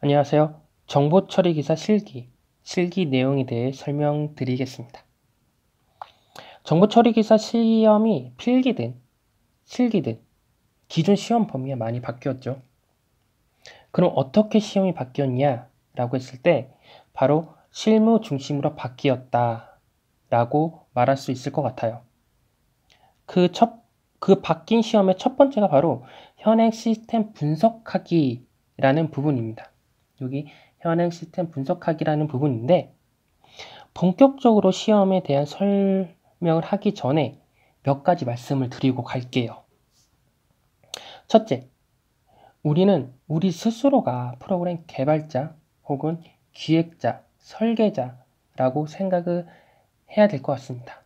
안녕하세요. 정보 처리 기사 실기, 실기 내용에 대해 설명드리겠습니다. 정보 처리 기사 시험이 필기든 실기든 기존 시험 범위가 많이 바뀌었죠. 그럼 어떻게 시험이 바뀌었냐라고 했을 때 바로 실무 중심으로 바뀌었다라고 말할 수 있을 것 같아요. 그 첫, 그 바뀐 시험의 첫 번째가 바로 현행 시스템 분석하기라는 부분입니다. 여기 현행 시스템 분석학이라는 부분인데 본격적으로 시험에 대한 설명을 하기 전에 몇 가지 말씀을 드리고 갈게요. 첫째, 우리는 우리 스스로가 프로그램 개발자 혹은 기획자, 설계자라고 생각을 해야 될 것 같습니다.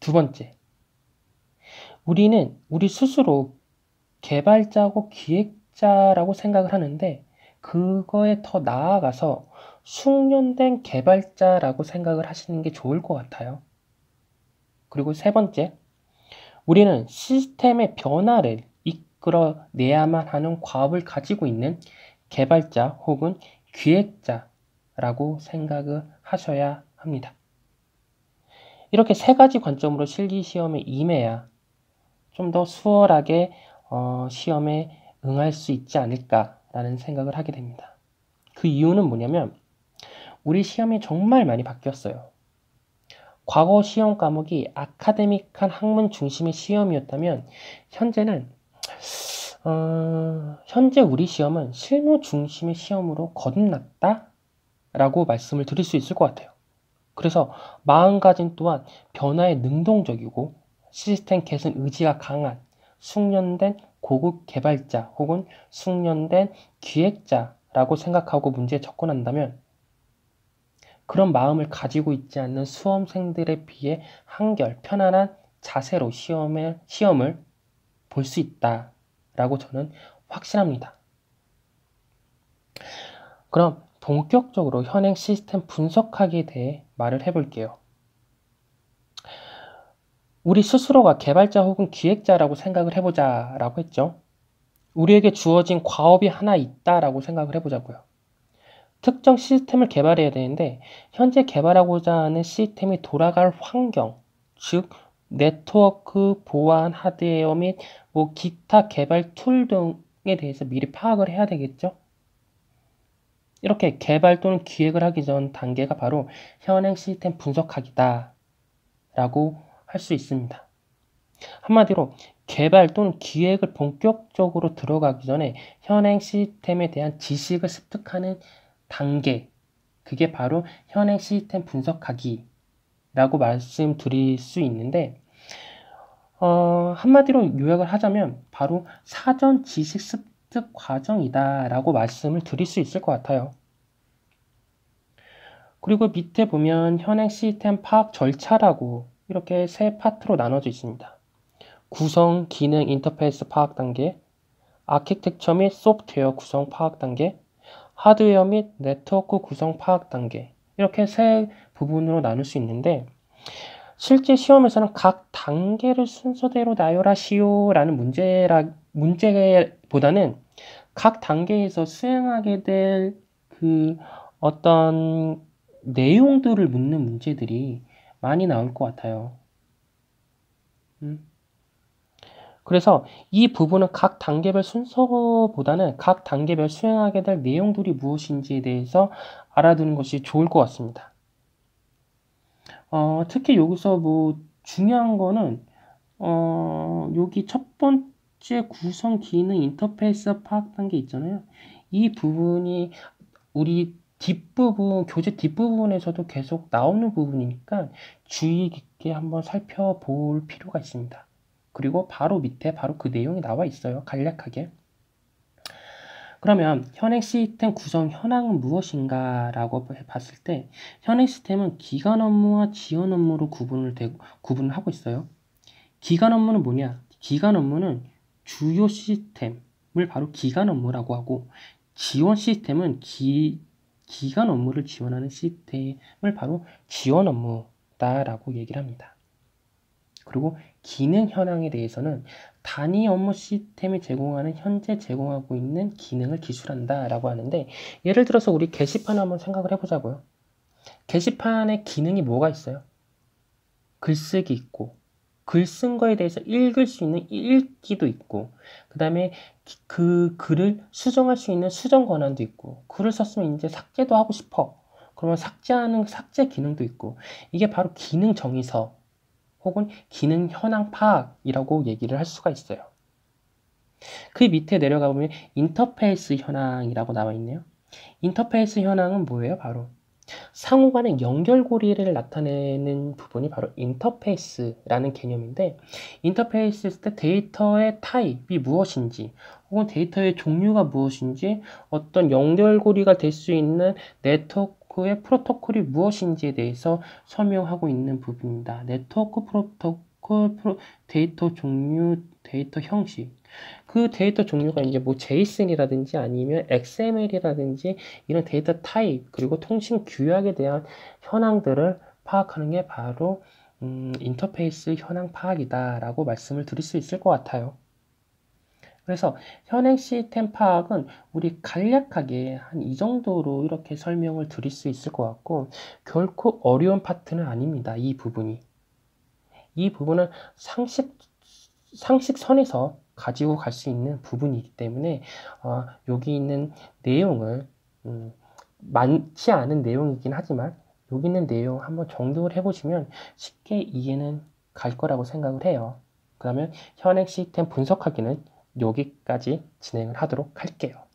두 번째, 우리는 우리 스스로 개발자고 기획자라고 생각을 하는데 그거에 더 나아가서 숙련된 개발자라고 생각을 하시는 게 좋을 것 같아요. 그리고 세 번째, 우리는 시스템의 변화를 이끌어내야만 하는 과업을 가지고 있는 개발자 혹은 기획자라고 생각을 하셔야 합니다. 이렇게 세 가지 관점으로 실기 시험에 임해야 좀 더 수월하게 어, 시험에 응할 수 있지 않을까 라는 생각을 하게 됩니다. 그 이유는 뭐냐면 우리 시험이 정말 많이 바뀌었어요. 과거 시험 과목이 아카데믹한 학문 중심의 시험이었다면 현재는 어, 현재 우리 시험은 실무 중심의 시험으로 거듭났다 라고 말씀을 드릴 수 있을 것 같아요. 그래서 마음가짐 또한 변화에 능동적이고 시스템 개선 의지가 강한 숙련된 고급 개발자 혹은 숙련된 기획자라고 생각하고 문제에 접근한다면 그런 마음을 가지고 있지 않는 수험생들에 비해 한결 편안한 자세로 시험에, 시험을 볼 수 있다라고 저는 확신합니다. 그럼 본격적으로 현행 시스템 분석하기에 대해 말을 해볼게요. 우리 스스로가 개발자 혹은 기획자라고 생각을 해보자 라고 했죠. 우리에게 주어진 과업이 하나 있다라고 생각을 해보자고요. 특정 시스템을 개발해야 되는데 현재 개발하고자 하는 시스템이 돌아갈 환경, 즉 네트워크, 보안, 하드웨어 및 뭐 기타 개발 툴 등에 대해서 미리 파악을 해야 되겠죠. 이렇게 개발 또는 기획을 하기 전 단계가 바로 현행 시스템 분석하기다 라고 할수 있습니다. 한마디로 개발 또는 기획을 본격적으로 들어가기 전에 현행 시스템에 대한 지식을 습득하는 단계, 그게 바로 현행 시스템 분석하기라고 말씀드릴 수 있는데, 어, 한마디로 요약을 하자면 바로 사전 지식 습득 과정이다라고 말씀을 드릴 수 있을 것 같아요. 그리고 밑에 보면 현행 시스템 파악 절차라고 이렇게 세 파트로 나눠져 있습니다. 구성, 기능, 인터페이스 파악 단계, 아키텍처 및 소프트웨어 구성 파악 단계, 하드웨어 및 네트워크 구성 파악 단계 이렇게 세 부분으로 나눌 수 있는데 실제 시험에서는 각 단계를 순서대로 나열하시오 라는 문제라, 문제보다는 각 단계에서 수행하게 될 그 어떤 내용들을 묻는 문제들이 많이 나올 것 같아요. 음. 그래서 이 부분은 각 단계별 순서보다는 각 단계별 수행하게 될 내용들이 무엇인지에 대해서 알아두는 것이 좋을 것 같습니다. 어, 특히 여기서 뭐 중요한 거는 어, 여기 첫 번째 구성 기능 인터페이스 파악한 게 있잖아요. 이 부분이 우리 뒷부분, 교재 뒷부분에서도 계속 나오는 부분이니까 주의 깊게 한번 살펴볼 필요가 있습니다. 그리고 바로 밑에 바로 그 내용이 나와 있어요. 간략하게. 그러면 현행 시스템 구성 현황은 무엇인가 라고 봤을 때 현행 시스템은 기간 업무와 지원 업무로 구분을 되고, 구분을 하고 있어요. 기간 업무는 뭐냐? 기간 업무는 주요 시스템을 바로 기간 업무라고 하고 지원 시스템은 기, 기간 업무를 지원하는 시스템을 바로 지원 업무다라고 얘기를 합니다. 그리고 기능 현황에 대해서는 단위 업무 시스템이 제공하는 현재 제공하고 있는 기능을 기술한다라고 하는데 예를 들어서 우리 게시판 한번 생각을 해보자고요. 게시판의 기능이 뭐가 있어요? 글쓰기 있고 글쓴 거에 대해서 읽을 수 있는 읽기도 있고 그 다음에 그 글을 수정할 수 있는 수정 권한도 있고 글을 썼으면 이제 삭제도 하고 싶어 그러면 삭제하는 삭제 기능도 있고 이게 바로 기능 정의서 혹은 기능 현황 파악이라고 얘기를 할 수가 있어요. 그 밑에 내려가 보면 인터페이스 현황이라고 나와 있네요. 인터페이스 현황은 뭐예요? 바로 상호 간의 연결고리를 나타내는 부분이 바로 인터페이스라는 개념인데 인터페이스 했을 때 데이터의 타입이 무엇인지 혹은 데이터의 종류가 무엇인지 어떤 연결고리가 될 수 있는 네트워크 의 프로토콜이 무엇인지에 대해서 설명하고 있는 부분입니다. 네트워크 프로토콜, 프로, 데이터 종류, 데이터 형식 그 데이터 종류가 이제 뭐 제이슨이라든지 아니면 XML이라든지 이런 데이터 타입 그리고 통신 규약에 대한 현황들을 파악하는 게 바로 음, 인터페이스 현황 파악이다라고 말씀을 드릴 수 있을 것 같아요. 그래서 현행 시스템 파악은 우리 간략하게 한 이 정도로 이렇게 설명을 드릴 수 있을 것 같고 결코 어려운 파트는 아닙니다. 이 부분이. 이 부분은 상식 상식선에서 가지고 갈 수 있는 부분이기 때문에 어, 여기 있는 내용을 음, 많지 않은 내용이긴 하지만 여기 있는 내용 한번 정독을 해보시면 쉽게 이해는 갈 거라고 생각을 해요. 그러면 현행 시스템 분석하기는 여기까지 진행을 하도록 할게요.